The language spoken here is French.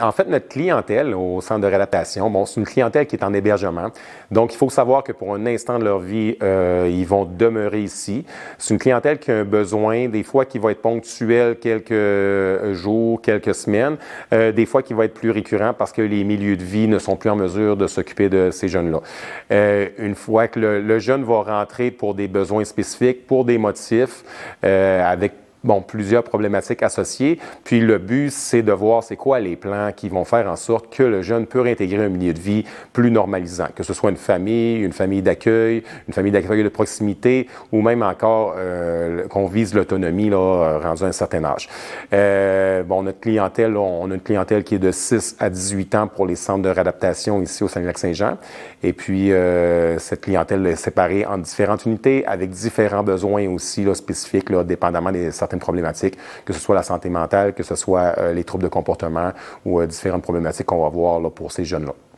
En fait, notre clientèle au centre de réadaptation, bon, c'est une clientèle qui est en hébergement. Donc, il faut savoir que pour un instant de leur vie, euh, ils vont demeurer ici. C'est une clientèle qui a un besoin, des fois qui va être ponctuel quelques euh, jours, quelques semaines, euh, des fois qui va être plus récurrent parce que les milieux de vie ne sont plus en mesure de s'occuper de ces jeunes-là. Euh, une fois que le, le, jeune va rentrer pour des besoins spécifiques, pour des motifs, euh, avec bon, plusieurs problématiques associées. Puis le but, c'est de voir c'est quoi les plans qui vont faire en sorte que le jeune peut réintégrer un milieu de vie plus normalisant, que ce soit une famille, une famille d'accueil, une famille d'accueil de proximité ou même encore euh, qu'on vise l'autonomie là, euh, rendu à un certain âge. Euh, bon, notre clientèle, on a une clientèle qui est de 6 à 18 ans pour les centres de réadaptation ici au Saint-Lac-Saint-Jean. Et puis, cette clientèle est séparée en différentes unités avec différents besoins aussi là, spécifiques, là, dépendamment des que ce soit la santé mentale, que ce soit euh, les troubles de comportement ou euh, différentes problématiques qu'on va voir là, pour ces jeunes-là.